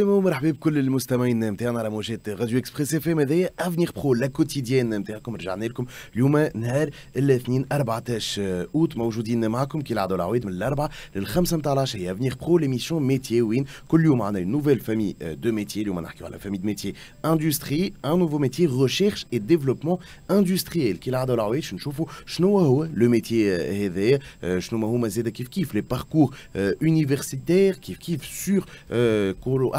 مرحبا بكل المستمعين نتاعنا على موجات راديو اكسبريس اف ام هذايا افنيغ برو لا كوتيديان نتاعكم رجعنا لكم اليوم نهار الاثنين 14 اوت موجودين معكم كي العاده العويد من الاربعه للخمسه نتاع العشيه افنيغ برو ليميسيون ميتي وين كل يوم عندنا نوفيل فامي دو ميتي اليوم نحكيو على فامي دو ميتي اندستري ان نوفو ميتي ريشيرش اي ديفلوبمون اندستريال كي العاده العويد نشوفوا شنو هو لو ميتي هذايا شنو هما زاد كيف كيف لي باركور يونيفرسيتير كيف كيف سور euh, كورو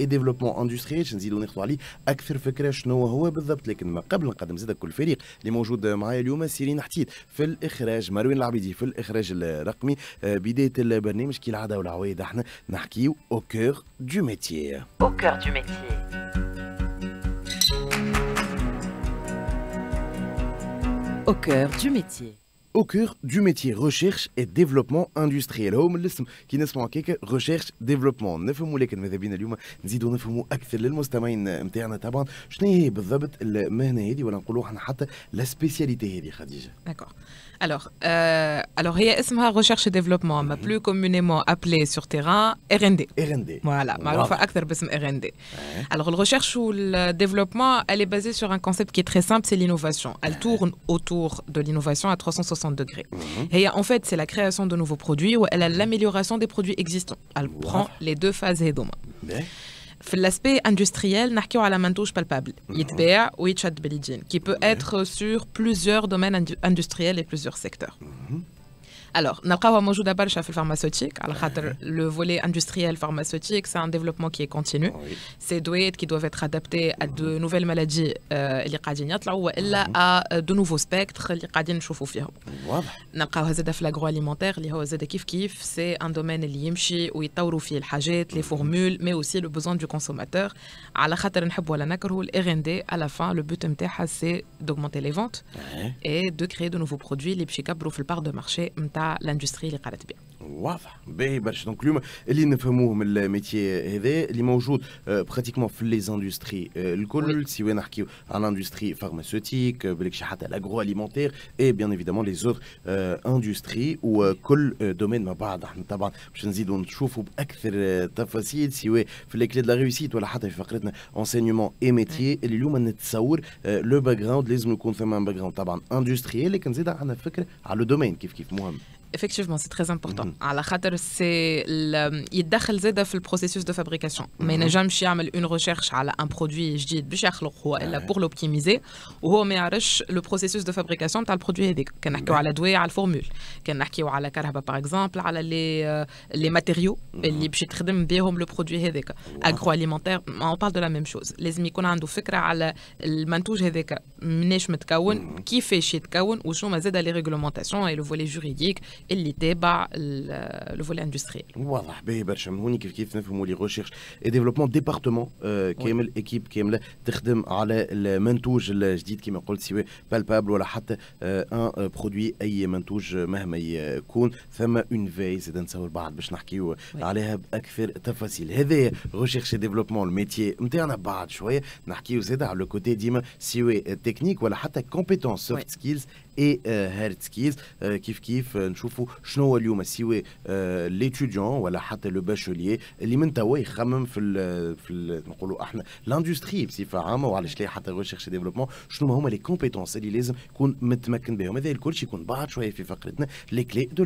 اي ديفلوبمون اندستريال نزيدو نخطو عليه اكثر فكره شنو هو بالضبط لكن ما قبل نقدم زاد كل فريق اللي موجود معايا اليوم سيرين حتيت في الاخراج مروان العبيدي في الاخراج الرقمي آه، بدايه البرنامج كي العاده والعوايد احنا نحكيو او كور دو ميتيي او كور دو ميتيي au cœur du métier. au cœur du métier recherche et développement industriel هما الاسم كي نسمعوا كيك ريشيرش ديفلوبمون نفهموا لكن ماذا بينا اليوم نزيدوا نفهموا اكثر للمستمعين نتاعنا طبعا شنو هي بالضبط المهنه هذه ولا نقولوا احنا حتى لا سبيسياليتي هذه خديجه داكور Alors, euh, alors, il y a اسمها recherche et développement, mais mhm. plus communément appelé sur terrain R&D. R&D. Voilà, معروفة أكثر باسم R&D. Alors, la recherche ou le développement, elle est basée sur un concept qui est très simple, c'est l'innovation. Elle tourne autour de l'innovation à 360 degrés. Mhm. Et en fait, c'est la création de nouveaux produits ou elle a mhm. l'amélioration des produits existants. Elle prend les deux phases et l'aspect industriel la main touche palpable mhm. ou ويتشد belidin qui peut être sur plusieurs domaines industriels et plusieurs secteurs alors, nous sommes déjà dans le domaine pharmaceutique, car le volet industriel pharmaceutique, c'est un développement qui est continu. Ce sont des qui doivent être adaptés à de nouvelles maladies qui sont en train d'arriver, ou à mhm. euh, de nouveaux spectres qui sont en train de se voir. Nous sommes dans le domaine de l'agroalimentaire, qui c'est un domaine qui est en train de se développer, qui les mhm. formules, mais aussi le besoin du consommateur. Car nous voulons créer le R&D, à la fin, le but c'est d'augmenter les ventes, et de créer de nouveaux produits qui vont se développer dans le marché على لاندستري اللي قالت بها bah c'est je Donc, clume l'une des famoumes des métiers et des pratiquement toutes les industries euh, si on a qui l'industrie pharmaceutique belgique l'agroalimentaire et bien évidemment les autres euh, industries ou euh, coll domaines pas dans hein, je sais dis que c'est facile. si on fait les clés de la réussite ou la partie l'enseignement enseignement et métier les lumières de savoir le background les mots concernant background tabac industriel et qu'on s'est dans un africain ah, le domaine qui fait moins effectivement, c'est très important. Mm. Il mm -hmm. le processus de fabrication. Mais ne -hmm. je fais une recherche à un produit je dis, pour l'optimiser. Ouais. Le processus de fabrication, tu le produit. Tu as la formule. Tu as la carabine, par exemple, à euh, les, matériaux. Tu mm -hmm. as le produit. Agroalimentaire, on parle de la même chose. Les amis, on a le ce avec Mnesh Metkawen, mm-hmm. qui fait chez Metkawen, ou sont les réglementations et le volet juridique اللي تابع لوفول اندستريال واضح باهي برشا من هوني كيف كيف نفهموا لي غوشيرش ديفلوبمون ديبارتمون كامل ايكيب كامله تخدم على المنتوج الجديد كما قلت سواء بالبابل ولا حتى ان آه، برودوي اي منتوج مهما يكون ثم اون في زاد نتصور بعد باش نحكيو عليها باكثر تفاصيل هذا غوشيرش ديفلوبمون الميتي نتاعنا بعد شويه نحكيو زاد على لو كوتي ديما سواء تكنيك ولا حتى كومبيتونس سوفت سكيلز اي هارد سكيلز كيف كيف نشوفوا شنو هو اليوم سيوي ليتوديون ولا حتى لو باشوليي اللي من توا يخمم في الـ في نقولوا احنا لاندستري بصفه عامه وعلاش ليه حتى ريشيرش ديفلوبمون شنو هما لي كومبيتونس اللي لازم يكون متمكن بهم هذا الكل يكون بعد شويه في فقرتنا لي كلي دو